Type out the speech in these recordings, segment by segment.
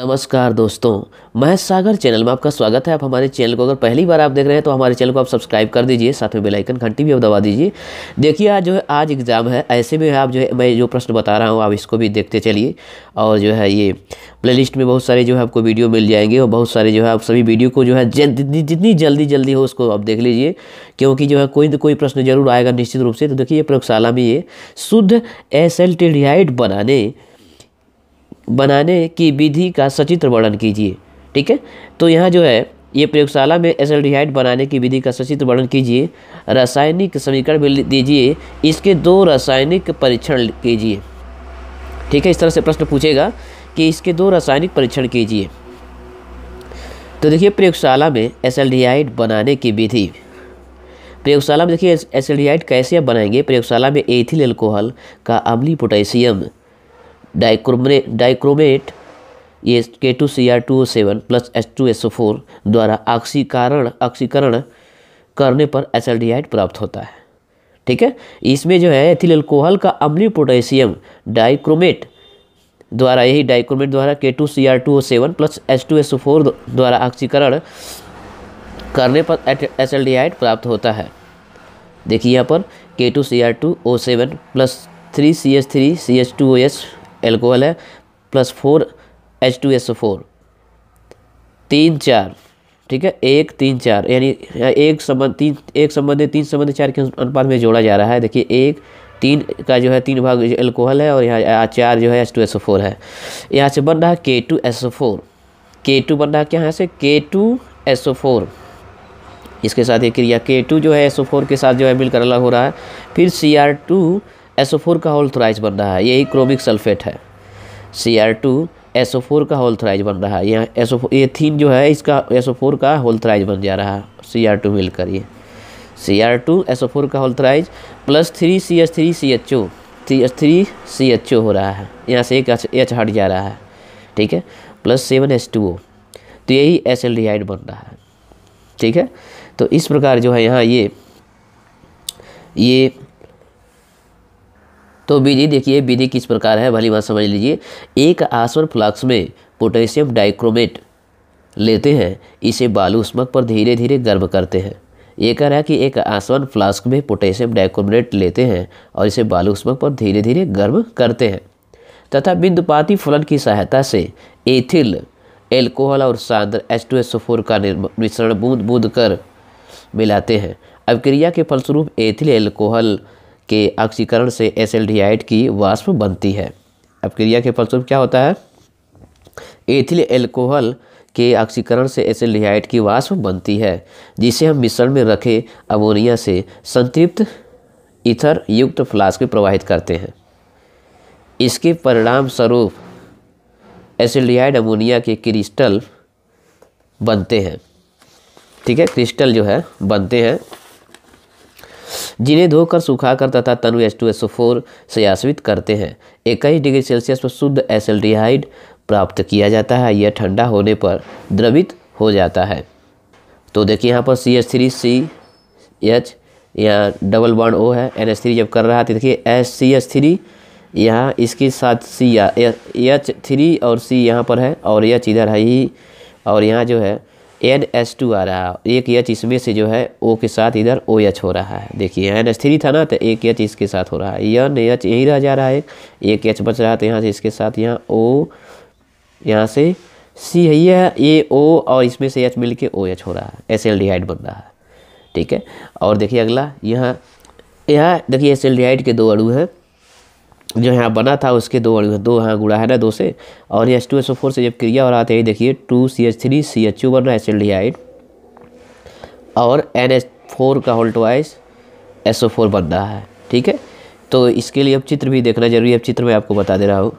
नमस्कार दोस्तों मैं सागर चैनल में आपका स्वागत है आप हमारे चैनल को अगर पहली बार आप देख रहे हैं तो हमारे चैनल को आप सब्सक्राइब कर दीजिए साथ में बेल आइकन घंटी भी आप दबा दीजिए देखिए आज जो है आज एग्ज़ाम है ऐसे में आप जो है मैं जो प्रश्न बता रहा हूँ आप इसको भी देखते चलिए और जो है ये लिस्ट में बहुत सारे जो है आपको वीडियो मिल जाएंगे और बहुत सारे जो है आप सभी वीडियो को जो है जितनी जितनी जल्दी जल्दी हो उसको आप देख लीजिए क्योंकि जो है कोई ना कोई प्रश्न जरूर आएगा निश्चित रूप से तो देखिए प्रयोगशाला में ये शुद्ध एस बनाने बनाने की विधि का सचित्र वर्णन कीजिए ठीक है तो यहाँ जो है ये प्रयोगशाला में एस बनाने की विधि का सचित्र वर्णन कीजिए रासायनिक समीकरण भी दीजिए इसके दो रासायनिक परीक्षण कीजिए ठीक है इस तरह से प्रश्न पूछेगा कि इसके दो रासायनिक परीक्षण कीजिए तो देखिए प्रयोगशाला में एस बनाने की विधि प्रयोगशाला में देखिए एस कैसे आप बनाएंगे प्रयोगशाला में एथिल एल्कोहल का अम्ली पोटेशियम डाइक्रोमे डाइक्रोमेट ये K two C R two O seven plus H two S O four द्वारा ऑक्सीकरण ऑक्सीकरण करने पर हाइड प्राप्त होता है ठीक है इसमें जो है एथिल अल्कोहल का अम्लीय पोटेशियम डाइक्रोमेट द्वारा यही डाइक्रोमेट द्वारा K two C R two O seven plus H two S O four द्वारा ऑक्सीकरण करने पर एस एल डी हाइड प्राप्त होता है देखिए यहाँ पर K two C R two O seven plus three C H three C H two O S alcohol है plus four H two S four तीन चार ठीक है एक तीन चार यानी एक संबंध तीन एक संबंधित तीन संबंधित चार के अनुपात में जोड़ा जा रहा है देखिए एक तीन का जो है तीन भाग एल्कोहल है और यहाँ चार जो है एच टू एस फोर है यहाँ से बन रहा है K two S four K two बन रहा है क्या यहाँ से के टू एस फोर इसके साथ ये क्रिया के टू जो है एस फोर के साथ जो है मिलकर अलग हो रहा है फिर C R two S O four का होल्थराइज बन रहा है यही क्रोमिक सल्फेट है C R two S O four का होल्थराइज बन रहा है यहाँ एसओ ये थीन जो है इसका एसओ फोर का होल्थराइज बन जा रहा है सी आर टू मिलकर ये सी आर टू फोर का whole thrice plus three C H three C H O three H three C H O हो रहा है यहाँ से एक एच हट जा रहा है ठीक है plus seven S two O तो यही एस एल हाइड बन रहा है ठीक है तो इस प्रकार जो है यहाँ ये ये तो विधि देखिए विधि किस प्रकार है भली बात समझ लीजिए एक आसवन फ्लाक्स में पोटेशियम डाइक्रोमेट लेते हैं इसे बालू स्मक पर धीरे धीरे गर्म करते हैं ये कह रहा है कि एक आसवन फ्लास्क में पोटेशियम डाइक्रोमेट लेते हैं और इसे बालू स्मक पर धीरे धीरे गर्म करते हैं तथा बिंदुपाती फलन की सहायता से एथिल एल्कोहल और सांद्र एच टू एस फोर का मिश्रण बूंद बूंद कर मिलाते हैं अब क्रिया के फलस्वरूप एथिल एल्कोहल के ऑक्सीकरण से एस की वाष्प बनती है अपक्रिया के फलस्वरूप क्या होता है एथिल एल्कोहल के ऑक्सीकरण से एस की वाष्प बनती है जिसे हम मिश्रण में रखे अमोनिया से संतृप्त इथर युक्त फ्लास्क में प्रवाहित करते हैं इसके परिणाम स्वरूप एसिल्डिहाइड अमोनिया के क्रिस्टल बनते हैं ठीक है क्रिस्टल जो है बनते हैं जिन्हें धोकर सुखाकर तथा तनु एच टू एस फोर से आश्रित करते हैं इक्कीस डिग्री सेल्सियस पर शुद्ध एसल्डिहाइड प्राप्त किया जाता है यह ठंडा होने पर द्रवित हो जाता है तो देखिए यहाँ पर C H three C H यहाँ डबल वन ओ है एन एच थ्री जब कर रहा था तो देखिए एस सी एच थ्री यहाँ इसके साथ सी एच थ्री और सी यहाँ पर है और एच इधर है ही और यहाँ जो है एन एच टू आ रहा है एक एच इसमें से जो है ओ के साथ इधर ओ एच हो रहा है देखिए एन एच थ्री था ना तो एक एच इसके साथ हो रहा है एन एच यहीं रह जा रहा है एक एच बच रहा है तो यहाँ से इसके साथ यहाँ ओ यहाँ से सी है है ए ओ और इसमें से एच मिल के ओ एच हो रहा है एस एल डी बन रहा है ठीक है और देखिए अगला यहाँ यहाँ देखिए एस एल डी के दो अड़ू हैं जो यहाँ बना था उसके दो दो यहाँ गुड़ा है ना दो से और H two S O four से जब क्रिया हो रहा था ये देखिए two C H three C H U बन रहा है आई और एन एच फोर का whole twice S O four बन रहा है ठीक है तो इसके लिए अब चित्र भी देखना जरूरी है अब चित्र मैं आपको बता दे रहा हूँ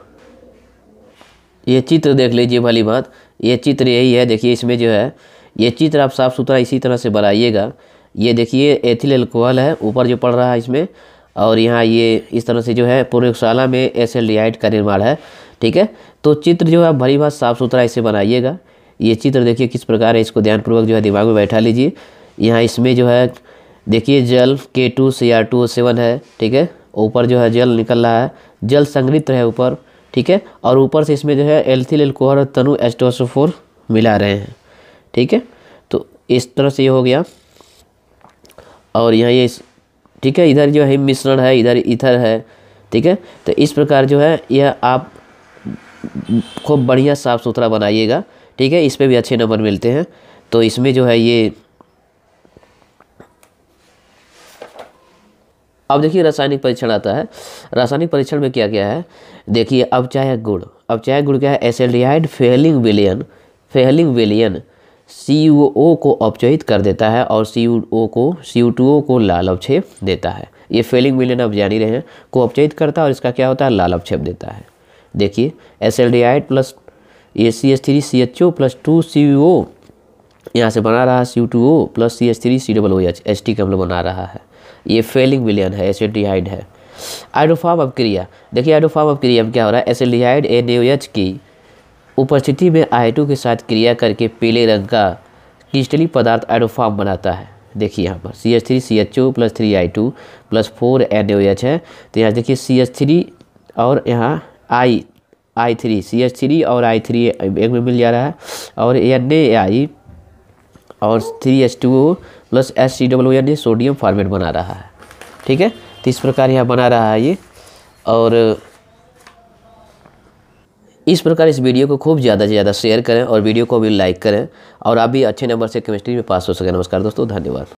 ये चित्र देख लीजिए भली बात ये चित्र यही है देखिए इसमें जो है ये चित्र आप साफ़ सुथरा इसी तरह से बनाइएगा ये देखिए एथिल एल्कोहल है ऊपर जो पड़ रहा है इसमें और यहाँ ये इस तरह से जो है प्रयोगशाला में एसएल्डिहाइड का निर्माण है ठीक है तो चित्र जो है भरी भात साफ़ सुथरा इसे बनाइएगा ये चित्र देखिए किस प्रकार है इसको ध्यानपूर्वक जो है दिमाग में बैठा लीजिए यहाँ इसमें जो है देखिए जल के two C R two seven है ठीक है ऊपर जो है जल निकल रहा है जल संग्रहित है ऊपर ठीक है और ऊपर से इसमें जो है एल्थिल एल्कोहर तनु एस्टोसोफोर मिला रहे हैं ठीक है तो इस तरह से ये हो गया और यहाँ ये इस ठीक है इधर जो है मिश्रण है इधर इधर है ठीक है तो इस प्रकार जो है यह आप खूब बढ़िया साफ़ सुथरा बनाइएगा ठीक है इस पर भी अच्छे नंबर मिलते हैं तो इसमें जो है ये अब देखिए रासायनिक परीक्षण आता है रासायनिक परीक्षण में क्या क्या है देखिए अब चाहे गुड़ अब चाहे गुड़ क्या है एसिडिहाइड फेलिंग विलियन फेलिंग विलियन सी ओ को अपचयित कर देता है और सी ओ को सी टू ओ को लाल अवक्षेप देता है ये फेलिंग मिलियन आप जानी रहे हैं को अपचयित करता है और इसका क्या होता है लाल अवक्षेप देता है देखिए S L D I plus A C S three C H O plus two C O यहाँ से बना रहा है C two O plus C S three C double O H S T का हम मतलब लोग बना रहा है ये फेलिंग मिलियन है एसिडिहाइड है आइडोफार्म अपक्रिया देखिए आइडोफार्म अपक्रिया में क्या हो रहा है S L acetaldehyde A O H की उपस्थिति में आयटू के साथ क्रिया करके पीले रंग का क्रिस्टली पदार्थ आइडोफार्म बनाता है देखिए यहाँ पर C H three C H O plus three I two plus four N O H है तो यहाँ देखिए सी एच थ्री और यहाँ I I three C H three और आई थ्री एक में मिल जा रहा है और एन ए आई और three H two O plus S C W N A sodium formate बना रहा है ठीक है तो इस प्रकार यहाँ बना रहा है ये और इस प्रकार इस वीडियो को खूब ज़्यादा से ज़्यादा शेयर करें और वीडियो को भी लाइक करें और आप भी अच्छे नंबर से केमिस्ट्री में पास हो सकें नमस्कार दोस्तों धन्यवाद